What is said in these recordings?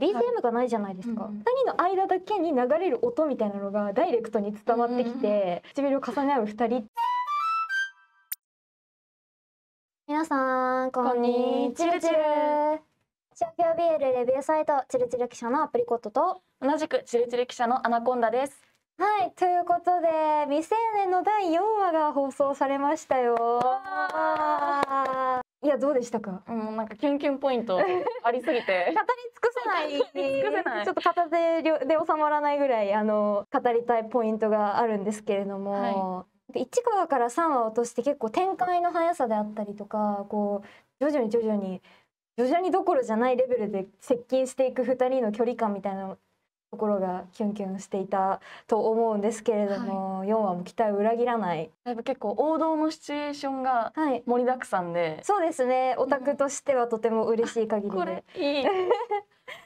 BGM がないじゃないですか、はい、2人の間だけに流れる音みたいなのがダイレクトに伝わってきて、唇を重ね合う2人皆さんこんにちは。チル商業ビールレビューサイトちるちる記者のアプリコットと同じくちるちる記者のアナコンダですはい、ということで、未成年の第4話が放送されましたよ。いやどうでしたか。うん、なんかキュンキュンポイントありすぎて 語り尽くせない。尽くせない。ちょっと片手で収まらないぐらいあの語りたいポイントがあるんですけれども、はい、1話から3話落として結構展開の速さであったりとか、こう徐々に徐々に徐々にどころじゃないレベルで接近していく2人の距離感みたいなのところがキュンキュンしていたと思うんですけれども、はい、4話も期待を裏切らないだいぶ結構王道のシチュエーションが盛りだくさんで、はい、そうですねオタクとしてはとても嬉しい限りで。いい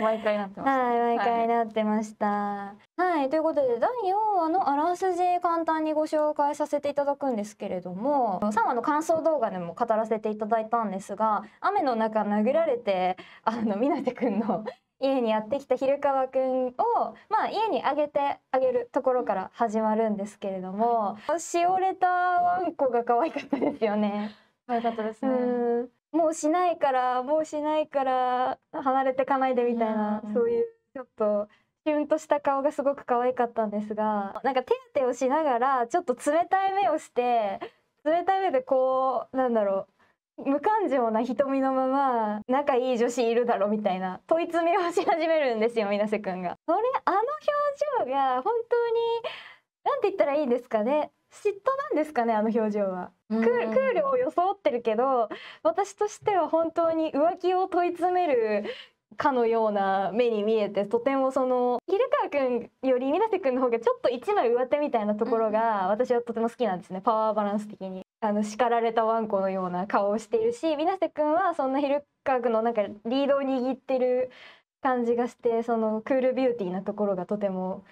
毎回なってまし、ね、はい、毎回なってました。はい、はい、ということで第4話のあらすじ簡単にご紹介させていただくんですけれども、3話の感想動画でも語らせていただいたんですが、雨の中殴られてあのみなてくんの家にやってきた昼川くんを、まあ、家にあげてあげるところから始まるんですけれども、しおれたワンコが可愛かったですよね。可愛かったですね。もうしないからもうしないから離れてかないでみたいな、そういうちょっとキュンとした顔がすごく可愛かったんですがなんか手当てをしながらちょっと冷たい目をして冷たい目でこうなんだろう無感情な瞳のまま仲いい女子いるだろみたいな問い詰めをし始めるんですよ水瀬くんが。それあの表情が本当になんて言ったらいいんですかね嫉妬なんですかねあの表情は。クールを装ってるけど私としては本当に浮気を問い詰めるかのような目に見えてとてもその蛭川君より水瀬君の方がちょっと一枚上手みたいなところが私はとても好きなんですね、パワーバランス的に。あの叱られたワンコのような顔をしているし水瀬君はそんな蛭川君のなんかリードを握ってる感じがしてそのクールビューティーなところがとても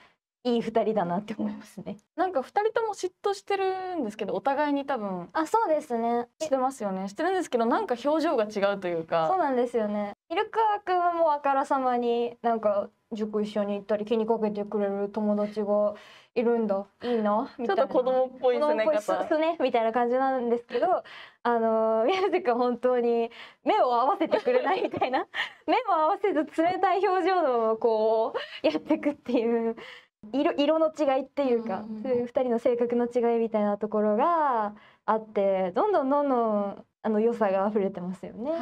いい二人だなって思いますね。なんか二人とも嫉妬してるんですけど、お互いに多分。あ、そうですね。してますよね。してるんですけど、なんか表情が違うというか。そうなんですよね。イルカ君はもうあからさまになんか塾一緒に行ったり気にかけてくれる友達がいるんだいいなみたいなちょっと子供っぽいすねすねみたいな感じなんですけどあの宮崎君本当に目を合わせてくれないみたいな 目も合わせず冷たい表情のこうやっていくっていう色色の違いっていうか、そうう2人の性格の違いみたいなところがあってどんどんどんどんあの良さが溢れてますよね。はい、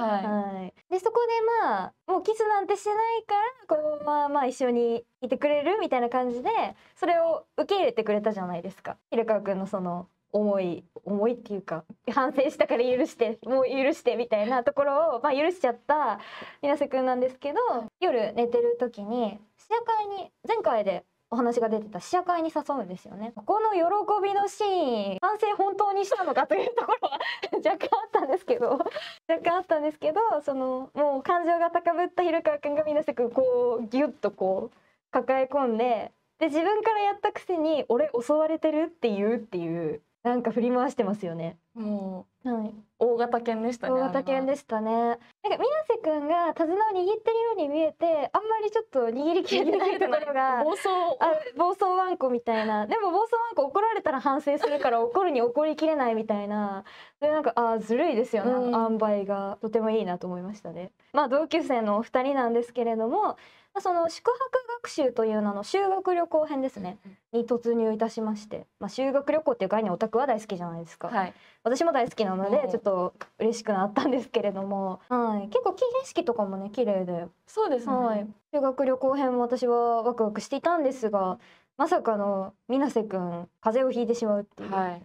はい、でそこでまあもうキスなんてしてないからこのまままあ一緒にいてくれるみたいな感じでそれを受け入れてくれたじゃないですか平川君のその思い思いっていうか反省したから許してもう許してみたいなところを、まあ、許しちゃった水瀬君なんですけど、夜寝てる時に試写会に前回でお話が出てた試写会に誘うんですよねここの喜びのシーン完成本当にしたのかというところは若干あったんですけど若干あったんですけどそのもう感情が高ぶった広川君が皆さんこうギュッとこう抱え込んでで自分からやったくせに「俺襲われてる?」って言うっていうなんか振り回してますよね。もう、はい、大型犬でしたね。大型犬でしたね。なんか水瀬くんが手綱を握ってるように見えて、あんまりちょっと握りきれてないところが暴走暴走ワンコみたいな。でも暴走ワンコ怒られたら反省するから 怒るに怒りきれないみたいな。でなんかあずるいですよね。塩梅がとてもいいなと思いましたね。まあ同級生のお二人なんですけれども、その宿泊学習という名の修学旅行編ですね、に突入いたしまして、まあ、修学旅行っていう概念オタクは大好きじゃないですか、はい、私も大好きなのでちょっと嬉しくなったんですけれども、はい、結構景色とかもね綺麗でそうですね、はい、修学旅行編も私はワクワクしていたんですがまさかの水瀬くん風邪をひいてしまうっていう。はい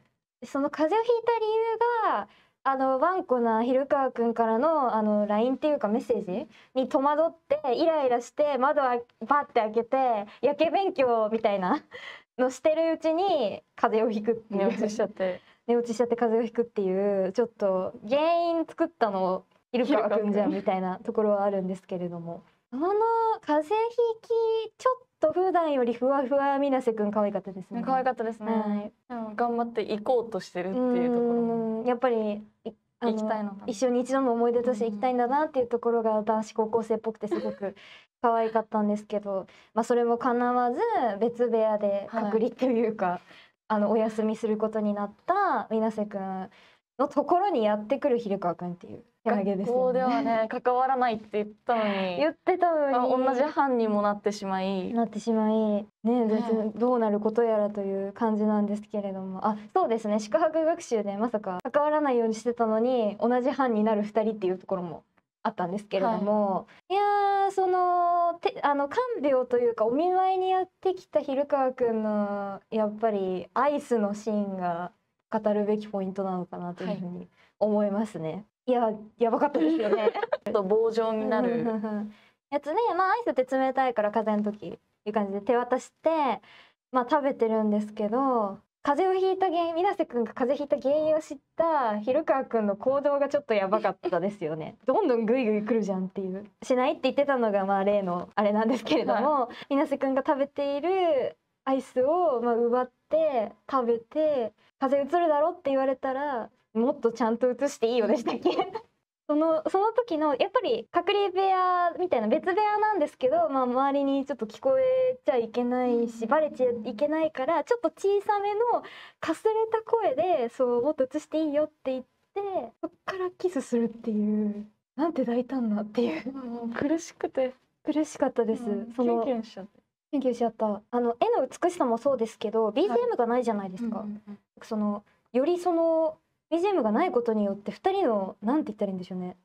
その風邪をひいた理由があのわんこな昼川君からのあの LINE っていうかメッセージに戸惑ってイライラして窓をバって開けてやけ勉強みたいな のしてるうちに風邪をひくっていう寝落ちしちゃって寝落ちしちゃって風邪をひくっていうちょっと原因作ったの昼川君じゃんみたいなところはあるんですけれども。その風邪ひきちょっと普段よりふわふわ水瀬せくん可愛かったですね。可愛かったですね。はい、頑張って行こうとしてるっていうところ。やっぱり行きたいの一緒に一度の思い出として行きたいんだなっていうところが男子高校生っぽくてすごく 可愛かったんですけど、まあそれも叶わず別部屋で隔離というか、はい、あのお休みすることになった水瀬せくんのところにやってくるひるかわくんっていう。学校ではね関わらないって言ったのに 言ってたのに同じ班にもなってしまいなってしまいね別どうなることやらという感じなんですけれどもあそうですね宿泊学習でまさか関わらないようにしてたのに同じ班になる2人っていうところもあったんですけれども、はい、いやそのてあの看病というかお見舞いにやってきた昼川くんのやっぱりアイスのシーンが語るべきポイントなのかなというふうに思いますね。いややばかったですよねちょっと棒状になるやつね、まあ、アイスって冷たいから風邪の時いう感じで手渡して、まあ、食べてるんですけど風邪をひいた原因水瀬くんが風邪ひいた原因を知った昼川くんの行動がちょっとやばかったですよね どんどんグイグイ来るじゃんっていうしないって言ってたのがまあ例のあれなんですけれども、はい、水瀬くんが食べているアイスをまあ奪って食べて風邪うつるだろって言われたらもっとちゃんと写していいよでしたっけそのその時のやっぱり隔離部屋みたいな別部屋なんですけど、まあ、周りにちょっと聞こえちゃいけないしバレちゃいけないからちょっと小さめのかすれた声でそうもっと映していいよって言ってそっからキスするっていうなんて大胆なっていうもう苦しくて苦しかったです、うん、そのキュンキュンしちゃっしちゃったあの絵の美しさもそうですけど BGM がないじゃないですか、はいうんうん、そのよりその BGM がないことによって2人の何て言ったらいいんでしょうね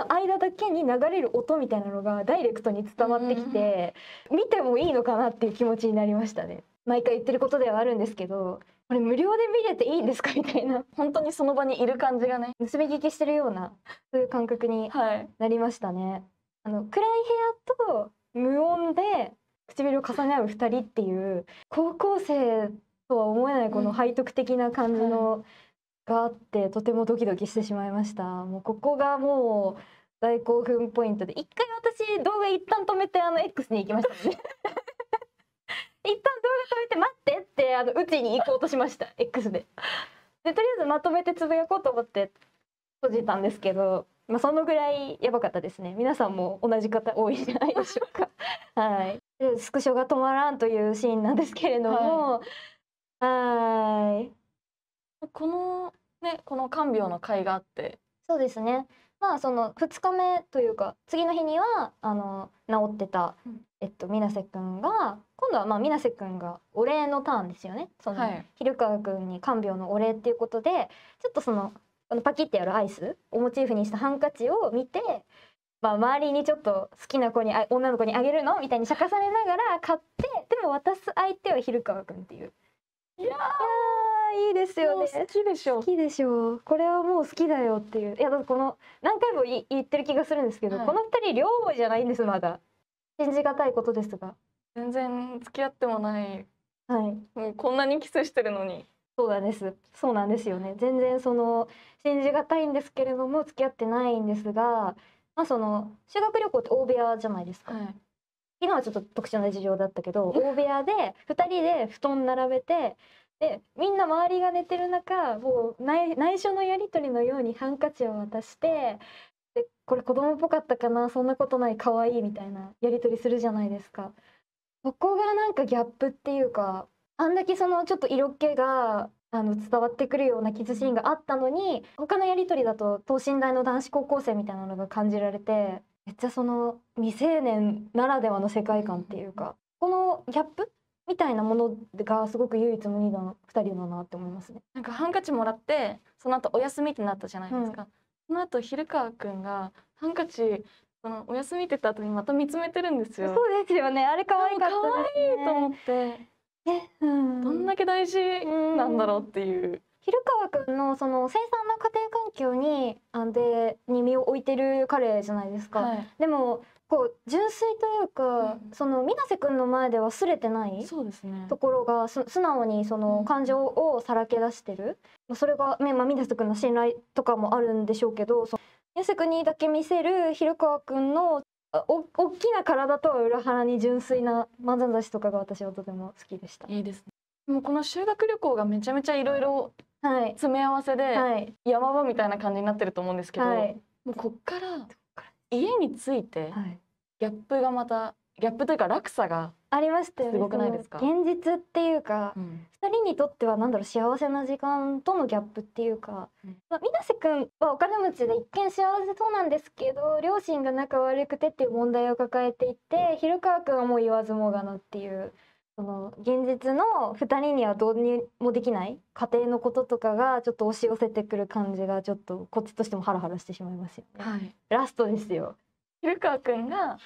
2人の間だけに流れる音みたいなのがダイレクトに伝わってきて、見てもいいのかなっていう気持ちになりましたね毎回言ってることではあるんですけどこれ無料で見れていいんですかみたいな本当にその場にいる感じがね盗み聞きしてるようなそういう感覚になりましたね、はい、あの暗い部屋と無音で唇を重ね合う2人っていう高校生とは思えないこの背徳的な感じの、うんはいがあってとてもドキドキしてしまいましたもうここがもう大興奮ポイントで一回私動画一旦止めてあの X に行きましたね 一旦動画止めて待ってってあのうちに行こうとしました X ででとりあえずまとめてつぶやこうと思って閉じたんですけどまあ、そのぐらいやばかったですね皆さんも同じ方多いんじゃないでしょうか はいでスクショが止まらんというシーンなんですけれどもはいこのねこの看病の会があってそうですねまあその2日目というか次の日にはあの治ってた、えっと水瀬くんが今度はまあ水瀬くんがお礼のターンですよねその、はい、昼川くんに看病のお礼っていうことでちょっとそのあのパキってやるアイスをモチーフにしたハンカチを見て、まあ、周りにちょっと好きな子にあ女の子にあげるのみたいにしゃかされながら買ってでも渡す相手は昼川くんっていう。いやーいいですよね。好きでしょう。好きでしょこれはもう好きだよっていう。いや、この何回も言ってる気がするんですけど、はい、この二人両思いじゃないんです。まだ。信じがたいことですが。全然付き合ってもない。はい。もうこんなにキスしてるのに。そうなんです。そうなんですよね。全然その信じがたいんですけれども、付き合ってないんですが。まあ、その修学旅行って大部屋じゃないですか。はい昨日はちょっと特殊な事情だったけど 大部屋で2人で布団並べてでみんな周りが寝てる中もう内内緒のやり取りのようにハンカチを渡してでこれ子供っぽかったかなそんなことない可愛いいみたいなやり取りするじゃないですか。そこがなんかギャップっていうかあんだけそのちょっと色気があの伝わってくるようなキスシーンがあったのに他のやり取りだと等身大の男子高校生みたいなのが感じられてめっちゃその未成年ならではの世界観っていうかこのギャップみたいなものがすごく唯一無二の二人だなって思いますね。なんかハンカチもらってその後お休みってなったじゃないですか。うん、その後昼川くんがハンカチそのお休みってた後にまた見つめてるんですよ。そうですよね。あれ可愛かったですね。可愛いと思って。え、うん、どんだけ大事なんだろうっていう。昼川くんのその生産な家庭環境にあでに身を置いてる彼じゃないですか。はい、でもこう純粋というか、うん、その水瀬くんの前で忘れてないそうです、ね、ところがす素直にその感情をさらけ出してる、うん、それが、まあ、水瀬くんの信頼とかもあるんでしょうけど水瀬くんにだけ見せる広川くんのお大きな体とは裏腹に純粋なまざざしとかが私はとても好きでした。いいですね、もうこの修学旅行がめちゃめちゃいろいろ詰め合わせで、はい、山場みたいな感じになってると思うんですけど、はい、もうこっから家についてギャップがまたギャップというか落差がありましたよね。すごくないですか。現実っていうか、うん、人にとってはなんだろう幸せな時間とのギャップっていうか、うん、まあ水瀬くんはお金持ちで一見幸せそうなんですけど、両親が仲悪くてっていう問題を抱えていて、広川くんはもう言わずもがなっていうその現実の2人にはどうにもできない家庭のこととかがちょっと押し寄せてくる感じがちょっとこっちとしてもハラハラしてしまいますよね。はい、ラストですよ。古かくんが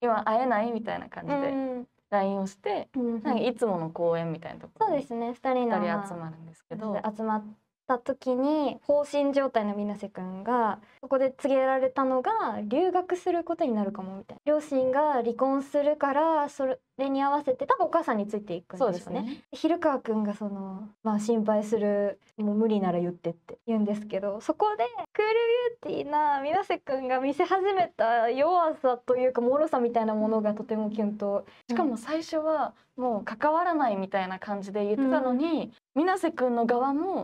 今会えないみたいな感じで LINE をして、うん、なんかいつもの公演みたいなところに2人集まるんですけど、集まった時に放心状態の水瀬くんがそこで告げられたのが留学することになるかもみたいな両親が離婚するからそれに合わせて多分お母さんについていくんですよね。そうですね昼川くんがその、まあ、心配するもう無理なら言ってって言うんですけどそこでクールビューティーな水瀬くんが見せ始めた弱さというか脆さみたいなものがとてもキュンと。しかも最初はもう関わらないみたいな感じで言ってたのに、うん、水瀬くんの側も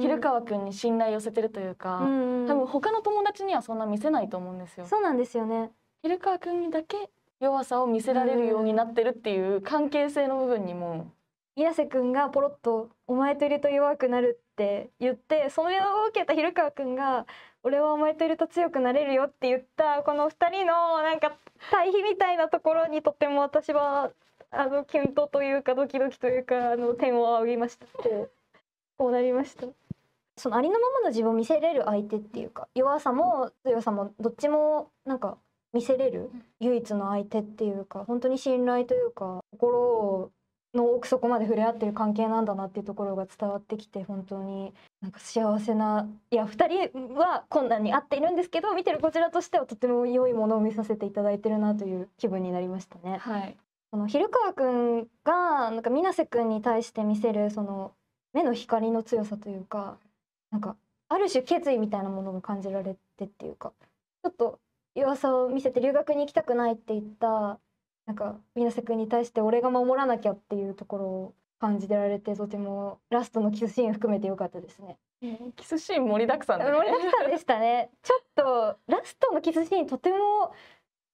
昼川くんに信頼寄せてるというか、うん、多分他の友達にはそんな見せないと思うんですよ。そうなんですよね蛭川くんにだけ弱さを見せられるようになってるっていう関係性の部分にも。水瀬くんがポロッと「お前といると弱くなる」って言ってそれを受けた蛭川くんが「俺はお前といると強くなれるよ」って言ったこの2人のなんか対比みたいなところにとっても私はあのキュンとというかドキドキというかあの点を仰ぎましたこうなりましたそのありのままの自分を見せれる相手っていうか弱さも強さもどっちもなんか見せれる唯一の相手っていうか本当に信頼というか心の奥底まで触れ合ってる関係なんだなっていうところが伝わってきて本当になんか幸せないや2人は困難に合っているんですけど見てるこちらとしてはとても良いものを見させていただいてるなという気分になりましたね。はいその昼川くんがなんか水瀬くんに対して見せるその目の光の強さというかなんかある種決意みたいなものも感じられてっていうかちょっと弱さを見せて留学に行きたくないって言ったなんか水瀬くんに対して俺が守らなきゃっていうところを感じてられてとてもラストのキスシーン含めて良かったですね。キスシーン盛りだくさん、ね、盛りだくさんでしたね。ちょっとラストのキスシーンとても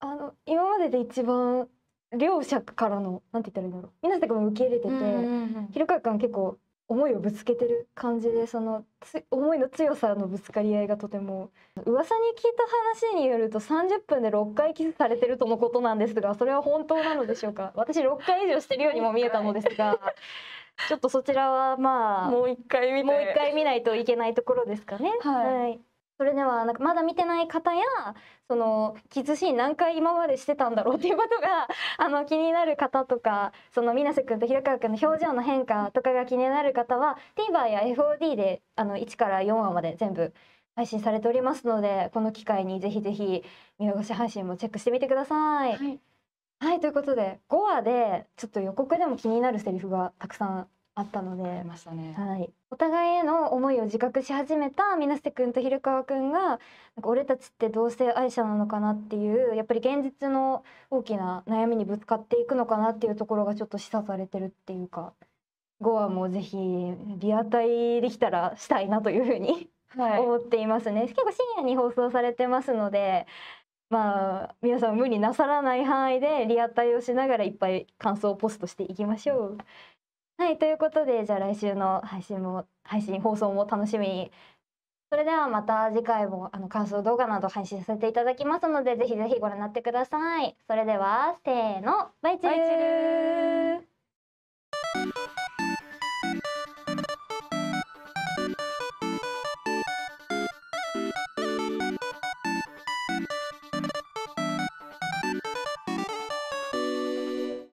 あの今までで一番両者からのなんて言ったらいいんだろう水瀬君も受け入れてて、うん広川君結構思いをぶつけてる感じでそのつ思いの強さのぶつかり合いがとても噂に聞いた話によると30分で6回キスされてるとのことなんですがそれは本当なのでしょうか私6回以上してるようにも見えたのですが ちょっとそちらはまあもう一回もう一回見ないといけないところですかね。はい、はいそれではなんかまだ見てない方やそのキッズシーン何回今までしてたんだろうっていうことが あの気になる方とかその水瀬君と平川君の表情の変化とかが気になる方は TVer や FOD であの1から4話まで全部配信されておりますのでこの機会にぜひぜひ見逃し配信もチェックしてみてください。はい、はい、ということで5話でちょっと予告でも気になるセリフがたくさんあったので、ね、はい、お互いへの思いを自覚し始めた水瀬君と昼川君がなんか俺たちって同性愛者なのかなっていうやっぱり現実の大きな悩みにぶつかっていくのかなっていうところがちょっと示唆されてるっていうか5話もぜひリアタイできたらしたいなというふうにはい、思っていますね。結構深夜に放送されてますのでまあ皆さん無理なさらない範囲でリアタイをしながらいっぱい感想をポストしていきましょう。はいということでじゃあ来週の配信も配信放送も楽しみにそれではまた次回もあの感想動画など配信させていただきますのでぜひぜひご覧になってくださいそれではせーのバイチュル